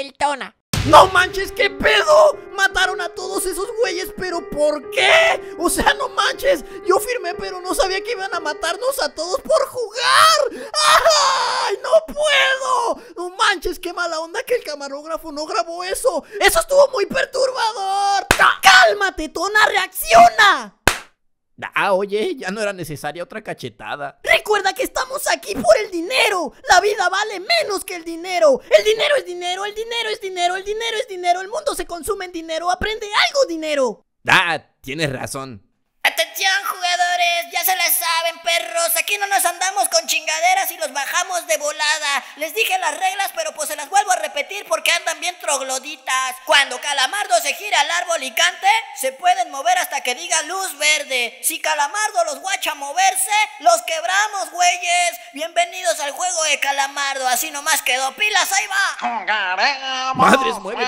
el Tona. ¡No manches, qué pedo! Mataron a todos esos güeyes, pero ¿por qué? O sea, no manches, yo firmé, pero no sabía que iban a matarnos a todos por jugar. ¡Ay, no puedo! No manches, qué mala onda que el camarógrafo no grabó eso. Eso estuvo muy perturbador. ¡Cálmate, Tona, reacciona! Ah, oye, ya no era necesaria otra cachetada. Recuerda que estamos aquí por el dinero. La vida vale menos que el dinero. El dinero es dinero, el dinero es dinero, el dinero es dinero. El mundo se consume en dinero. Aprende algo, dinero. Da, ah, tienes razón saben, perros, aquí no nos andamos con chingaderas y los bajamos de volada. Les dije las reglas, pero pues se las vuelvo a repetir porque andan bien trogloditas. Cuando Calamardo se gira al árbol y cante, se pueden mover hasta que diga luz verde. Si Calamardo los guacha moverse, los quebramos, güeyes. Bienvenidos al juego de Calamardo, así nomás quedó. Pilas, ahí va. Madres, muévete.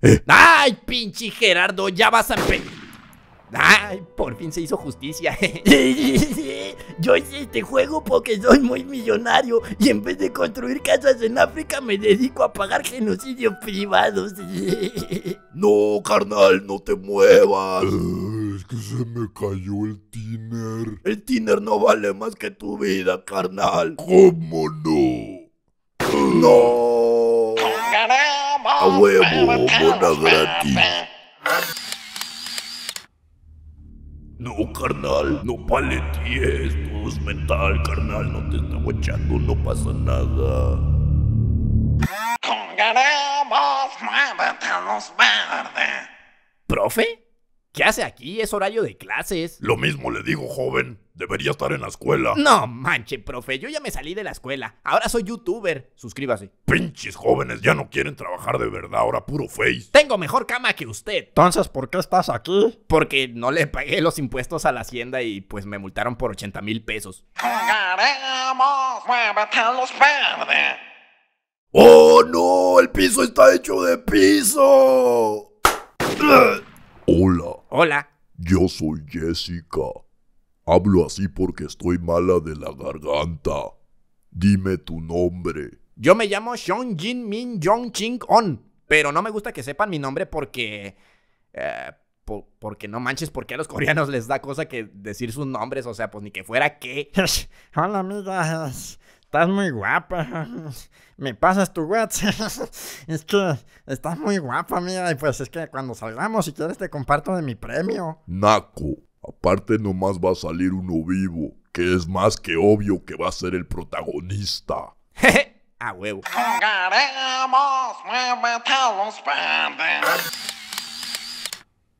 Eh. ¡Ay, pinche Gerardo! ¡Ya vas a ¡Ay! Por fin se hizo justicia. Yo hice este juego porque soy muy millonario y en vez de construir casas en África me dedico a pagar genocidios privados. No, carnal, no te muevas. Es que se me cayó el tiner. El tiner no vale más que tu vida, carnal. ¿Cómo no? No. A huevo, mona gratis. No, oh, carnal, no paletíes. Pues, todo es mental, carnal, no te está echando, no pasa nada. Colgaremos, muévete, luz verde. ¿Profe? ¿Qué hace aquí? Es horario de clases. Lo mismo le digo, joven. Debería estar en la escuela. No manche, profe. Yo ya me salí de la escuela. Ahora soy youtuber. Suscríbase. Pinches jóvenes, ya no quieren trabajar de verdad. Ahora puro face. Tengo mejor cama que usted. Entonces, ¿por qué estás aquí? Porque no le pagué los impuestos a la hacienda y pues me multaron por 80 mil pesos. Jugaremos, muévete a los verdes. ¡Oh no! ¡El piso está hecho de piso! Hola. Hola. Yo soy Jessica. Hablo así porque estoy mala de la garganta. Dime tu nombre. Yo me llamo Sean Jin Min Jong Ching On, pero no me gusta que sepan mi nombre porque... Eh, porque no manches, porque a los coreanos les da cosa que decir sus nombres, o sea, pues ni que fuera que... Hola amigas, Estás muy guapa. Me pasas tu WhatsApp. Es que estás muy guapa, mira. Y pues es que cuando salgamos, si quieres, te comparto de mi premio. Naco, aparte nomás va a salir uno vivo, que es más que obvio que va a ser el protagonista. Jeje, a huevo.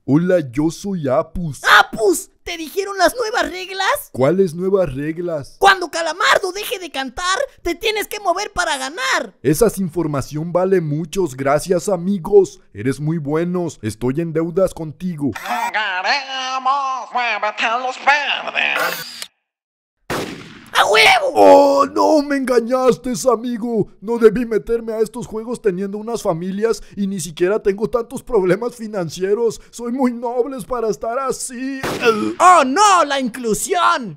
Hola, yo soy Apus. ¡Apus! ¿Te dijeron las nuevas reglas? ¿Cuáles nuevas reglas? Cuando Calamardo deje de cantar, te tienes que mover para ganar. Esa información vale mucho. gracias amigos. Eres muy buenos, estoy en deudas contigo. los ¡Oh, no! ¡Me engañaste, amigo! No debí meterme a estos juegos teniendo unas familias y ni siquiera tengo tantos problemas financieros. Soy muy noble para estar así. ¡Oh, no! ¡La inclusión!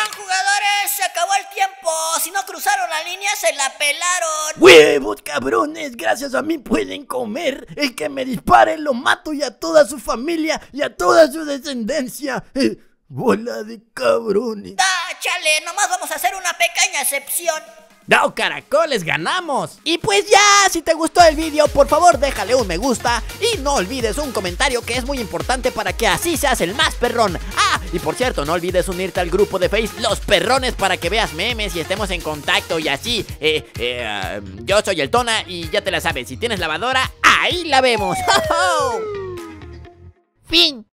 Atención jugadores, se acabó el tiempo. Si no cruzaron la línea, se la pelaron. Huevos cabrones, gracias a mí pueden comer. El que me dispare lo mato y a toda su familia y a toda su descendencia. Eh, bola de cabrones. Da, chale, nomás vamos a hacer una pequeña excepción. ¡No, oh, caracoles, ganamos! Y pues ya, si te gustó el vídeo, por favor déjale un me gusta y no olvides un comentario que es muy importante para que así seas el más perrón. Y por cierto, no olvides unirte al grupo de Face Los Perrones para que veas memes y estemos en contacto y así. Eh, eh, yo soy el Tona y ya te la sabes, si tienes lavadora, ahí la vemos. Fin.